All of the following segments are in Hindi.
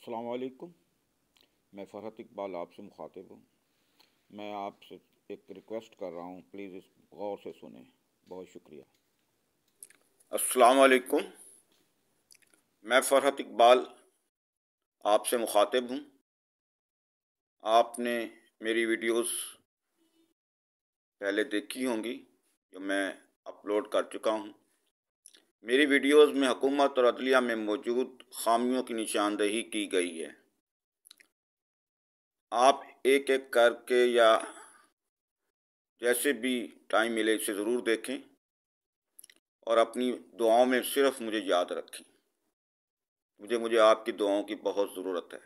असलकुम मैं फ़रहत इकबाल आपसे मुखातिब हूँ मैं आपसे एक रिक्वेस्ट कर रहा हूँ प्लीज़ इस गौर से सुने बहुत शुक्रिया असलकुम मैं फ़रहत इकबाल आपसे मुखातिब हूँ आपने मेरी वीडियोस पहले देखी होंगी जो मैं अपलोड कर चुका हूँ मेरी वीडियोस में हुकूमत और अदलिया में मौजूद खामियों की निशानदेही की गई है आप एक एक करके या जैसे भी टाइम मिले इसे ज़रूर देखें और अपनी दुआओं में सिर्फ मुझे याद रखें मुझे मुझे आपकी दुआओं की बहुत ज़रूरत है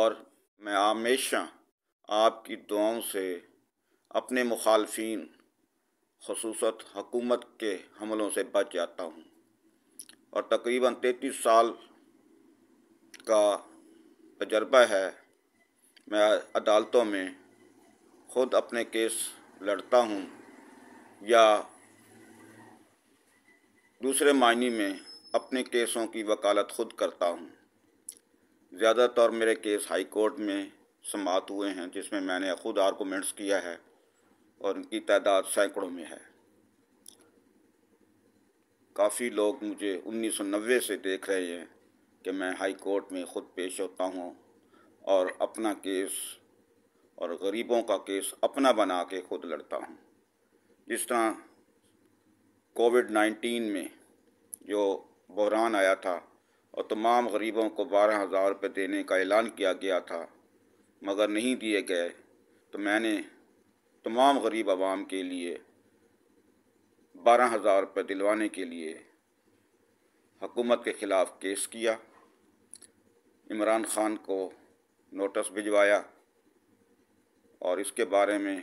और मैं हमेशा आपकी दुआओं से अपने मुखालफी खसूस हकूमत के हमलों से बच जाता हूँ और तकरीबन तैतीस साल का तजर्बा है मैं अदालतों में ख़ुद अपने केस लड़ता हूँ या दूसरे मायने में अपने केसों की वकालत खुद करता हूँ ज़्यादातर मेरे केस हाई कोर्ट में समात हुए हैं जिसमें मैंने खुद आर्गूमेंट्स किया है और इनकी तादाद सैकड़ों में है काफ़ी लोग मुझे 1990 से देख रहे हैं कि मैं हाई कोर्ट में ख़ुद पेश होता हूँ और अपना केस और गरीबों का केस अपना बना के खुद लड़ता हूँ जिस तरह कोविड नाइन्टीन में जो बहरान आया था और तमाम गरीबों को बारह हज़ार रुपये देने का ऐलान किया गया था मगर नहीं दिए गए तो मैंने तमाम गरीब आवाम के लिए बारह हज़ार रुपये दिलवाने के लिए हकूमत के ख़िलाफ़ केस किया इमरान ख़ान को नोटिस भिजवाया और इसके बारे में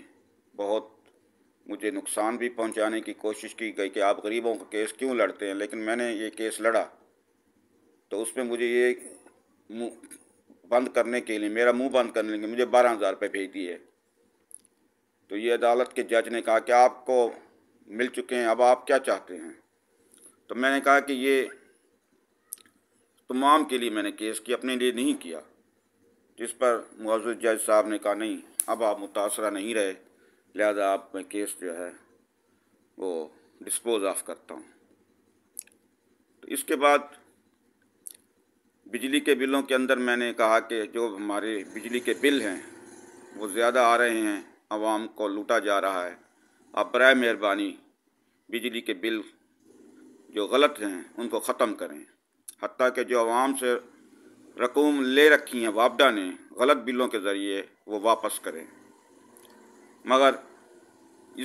बहुत मुझे नुकसान भी पहुंचाने की कोशिश की गई कि आप गरीबों का केस क्यों लड़ते हैं लेकिन मैंने ये केस लड़ा तो उसमें मुझे ये बंद करने के लिए मेरा मुंह बंद करने के लिए मुझे बारह हज़ार रुपये भेज दिए तो ये अदालत के जज ने कहा कि आपको मिल चुके हैं अब आप क्या चाहते हैं तो मैंने कहा कि ये तमाम के लिए मैंने केस किया अपने लिए नहीं किया जिस पर मुआज़ जज साहब ने कहा नहीं अब आप मुतासरा नहीं रहे लिहाजा आप मैं केस जो है वो डिस्पोज ऑफ करता हूँ तो इसके बाद बिजली के बिलों के अंदर मैंने कहा कि जो हमारे बिजली के बिल हैं वो ज़्यादा आ रहे हैं आवाम को लूटा जा रहा है आप बर मेहरबानी बिजली के बिल जो गलत हैं उनको ख़त्म करें हती कि जो आवाम से रकूम ले रखी हैं वापडा ने गलत बिलों के ज़रिए वो वापस करें मगर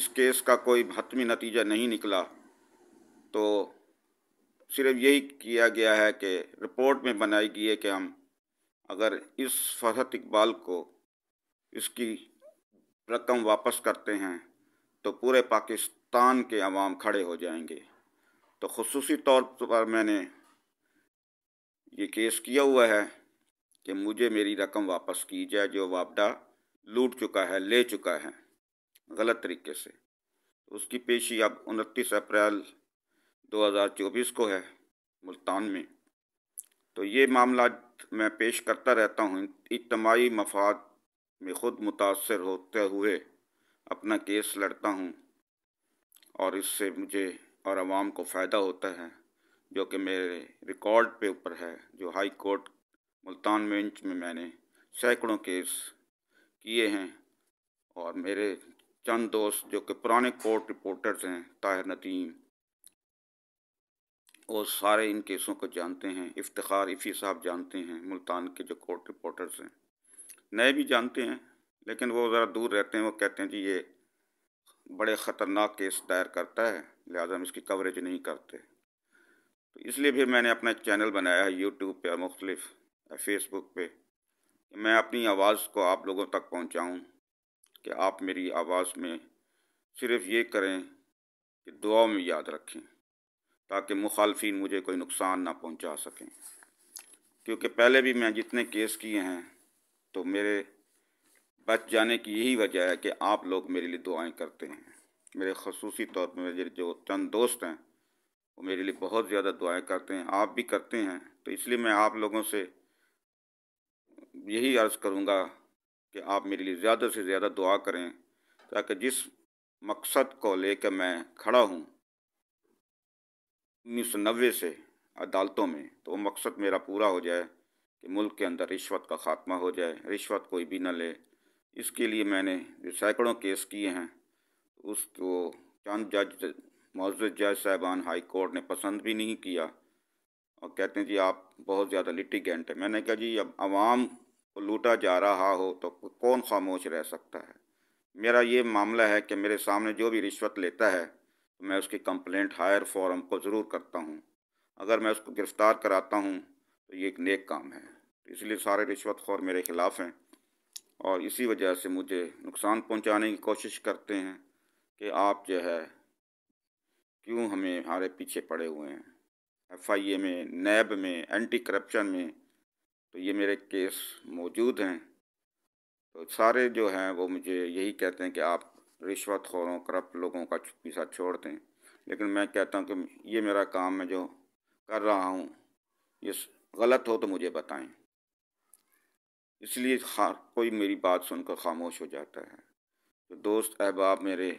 इस केस का कोई हतमी नतीजा नहीं निकला तो सिर्फ यही किया गया है कि रिपोर्ट में बनाई गई है कि हम अगर इस फरहत इकबाल को इसकी रकम वापस करते हैं तो पूरे पाकिस्तान के अवाम खड़े हो जाएंगे तो खसूस तौर पर मैंने ये केस किया हुआ है कि मुझे मेरी रकम वापस की जाए जो वापडा लूट चुका है ले चुका है गलत तरीके से उसकी पेशी अब उनतीस अप्रैल 2024 को है मुल्तान में तो ये मामला मैं पेश करता रहता हूँ इज्तमाही मफाद मैं खुद मुतासर होते हुए अपना केस लड़ता हूँ और इससे मुझे और आवाम को फ़ायदा होता है जो कि मेरे रिकॉर्ड पे ऊपर है जो हाई कोर्ट मुल्तान बेंच में मैंने सैकड़ों केस किए हैं और मेरे चंद दोस्त जो कि पुराने कोर्ट रिपोर्टर्स हैं ताहिर नदीम वो सारे इन केसों को जानते हैं इफ्तार इफ़ी साहब जानते हैं मुल्तान के जो कोर्ट रिपोर्टर्स हैं नए भी जानते हैं लेकिन वो ज़रा दूर रहते हैं वो कहते हैं जी ये बड़े ख़तरनाक केस दायर करता है लिहाजा हम इसकी कवरेज नहीं करते तो इसलिए भी मैंने अपना एक चैनल बनाया है यूट्यूब पे मुख्तलिफ फेसबुक पे कि मैं अपनी आवाज़ को आप लोगों तक पहुंचाऊं कि आप मेरी आवाज़ में सिर्फ ये करें कि दुआ में याद रखें ताकि मुखालफी मुझे कोई नुकसान ना पहुंचा सकें क्योंकि पहले भी मैं जितने केस किए हैं तो मेरे बच जाने की यही वजह है कि आप लोग मेरे लिए दुआएं करते हैं मेरे खसूसी तौर पर मेरे जो चंद दोस्त हैं वो मेरे लिए बहुत ज़्यादा दुआएं करते हैं आप भी करते हैं तो इसलिए मैं आप लोगों से यही अर्ज़ करूँगा कि आप मेरे लिए ज़्यादा से ज़्यादा दुआ करें ताकि जिस मकसद को लेकर मैं खड़ा हूँ उन्नीस सौ नब्बे से अदालतों में तो वो मकसद मेरा पूरा हो जाए कि मुल्क के अंदर रिश्वत का खात्मा हो जाए रिश्वत कोई भी ना ले इसके लिए मैंने जो सैकड़ों केस किए हैं उसको चंद जज मौजूद जज साहबान हाई कोर्ट ने पसंद भी नहीं किया और कहते हैं जी आप बहुत ज़्यादा गेंट हैं मैंने कहा जी अब आवाम को लूटा जा रहा हो तो कौन खामोश रह सकता है मेरा ये मामला है कि मेरे सामने जो भी रिश्वत लेता है तो मैं उसकी कंप्लेंट हायर फॉरम को ज़रूर करता हूँ अगर मैं उसको गिरफ़्तार कराता हूँ तो ये एक नेक काम है तो इसलिए सारे रिश्वत खोर मेरे ख़िलाफ़ हैं और इसी वजह से मुझे नुकसान पहुंचाने की कोशिश करते हैं कि आप जो है क्यों हमें हमारे पीछे पड़े हुए हैं एफ आई ए में नैब में एंटी करप्शन में तो ये मेरे केस मौजूद हैं तो सारे जो हैं वो मुझे यही कहते हैं कि आप रिश्वत खोरों करप्ट लोगों का पीछा छोड़ दें लेकिन मैं कहता हूँ कि ये मेरा काम मैं जो कर रहा हूँ ये गलत हो तो मुझे बताएं इसलिए हर कोई मेरी बात सुनकर खामोश हो जाता है तो दोस्त अहबाब मेरे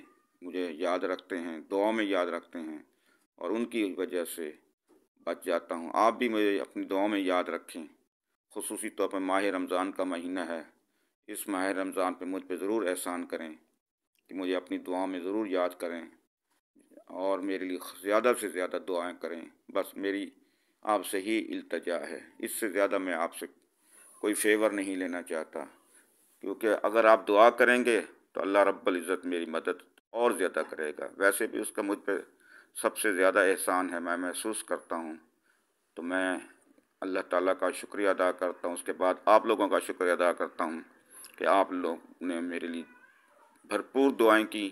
मुझे याद रखते हैं दुआ में याद रखते हैं और उनकी वजह से बच जाता हूँ आप भी मुझे अपनी दुआ में याद रखें खसूस तौर पर माह रमज़ान का महीना है इस माह रमज़ान पर मुझ पर ज़रूर एहसान करें कि मुझे अपनी दुआ में ज़रूर याद करें और मेरे लिए ज़्यादा से ज़्यादा दुआएं करें बस मेरी आपसे ही इल्तजा है इससे ज़्यादा मैं आपसे कोई फेवर नहीं लेना चाहता क्योंकि अगर आप दुआ करेंगे तो अल्लाह रब्बुल इज़्ज़त मेरी मदद और ज़्यादा करेगा वैसे भी उसका मुझ पर सबसे ज़्यादा एहसान है मैं महसूस करता हूँ तो मैं अल्लाह ताला का शुक्रिया अदा करता हूँ उसके बाद आप लोगों का शुक्रिया अदा करता हूँ कि आप लोग ने मेरे लिए भरपूर दुआएँ की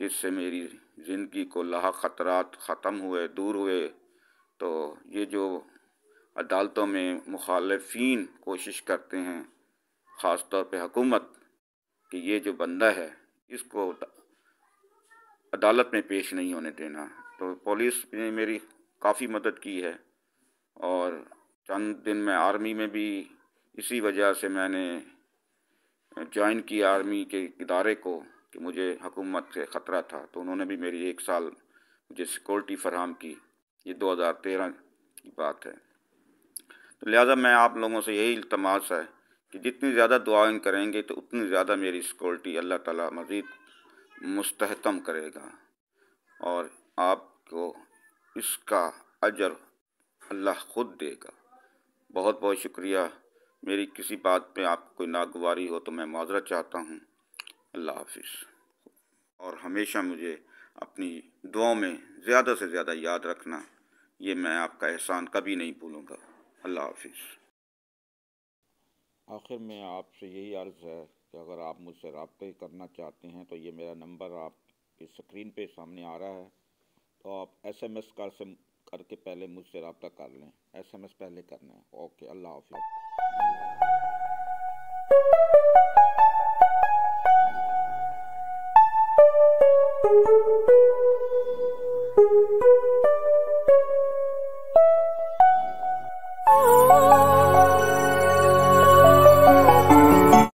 जिससे मेरी ज़िंदगी को लाख ख़तरात ख़त्म हुए दूर हुए तो ये जो अदालतों में मुखालफन कोशिश करते हैं ख़ास तौर पर हकूमत कि ये जो बंदा है इसको अदालत में पेश नहीं होने देना तो पुलिस ने मेरी काफ़ी मदद की है और चंद दिन में आर्मी में भी इसी वजह से मैंने ज्वाइन किया आर्मी के इदारे को कि मुझे हकूमत से ख़तरा था तो उन्होंने भी मेरी एक साल मुझे सिक्योरिटी फरहम की ये 2013 की बात है तो लिहाजा मैं आप लोगों से यही इल्तमास है कि जितनी ज़्यादा दुआएं करेंगे तो उतनी ज़्यादा मेरी सिक्योरिटी अल्लाह ताला मज़ीद मुस्तहकम करेगा और आपको इसका अजर अल्लाह ख़ुद देगा बहुत बहुत शुक्रिया मेरी किसी बात पे आपको कोई नागवारी हो तो मैं माजरा चाहता हूँ अल्लाह हाफि और हमेशा मुझे अपनी दुआओं में ज़्यादा से ज़्यादा याद रखना ये मैं आपका एहसान कभी नहीं भूलूँगा अल्लाह हाफिज़ आखिर में आपसे यही अर्ज़ है कि अगर आप मुझसे रबते करना चाहते हैं तो ये मेरा नंबर आप स्क्रीन पे सामने आ रहा है तो आप एस एम एस कर से करके पहले मुझसे रबता कर लें एस एम एस पहले करना है ओके अल्लाह हाफिज़